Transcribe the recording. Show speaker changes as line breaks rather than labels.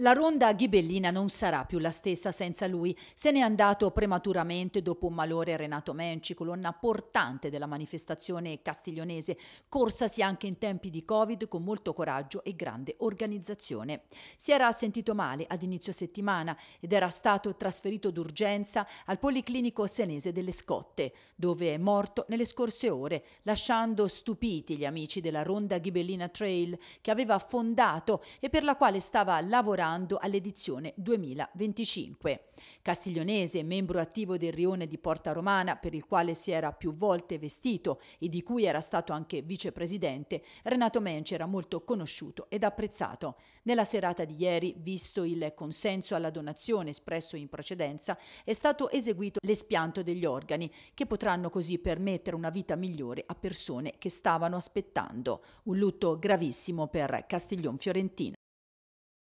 La ronda ghibellina non sarà più la stessa senza lui. Se n'è andato prematuramente dopo un malore Renato Menci, colonna portante della manifestazione castiglionese, corsasi anche in tempi di Covid con molto coraggio e grande organizzazione. Si era sentito male ad inizio settimana ed era stato trasferito d'urgenza al Policlinico Senese delle Scotte, dove è morto nelle scorse ore, lasciando stupiti gli amici della ronda ghibellina Trail che aveva fondato e per la quale stava lavorando lavorando all'edizione 2025. Castiglionese, membro attivo del rione di Porta Romana, per il quale si era più volte vestito e di cui era stato anche vicepresidente, Renato Menci era molto conosciuto ed apprezzato. Nella serata di ieri, visto il consenso alla donazione espresso in precedenza, è stato eseguito l'espianto degli organi, che potranno così permettere una vita migliore a persone che stavano aspettando. Un lutto gravissimo per Castiglion Fiorentina.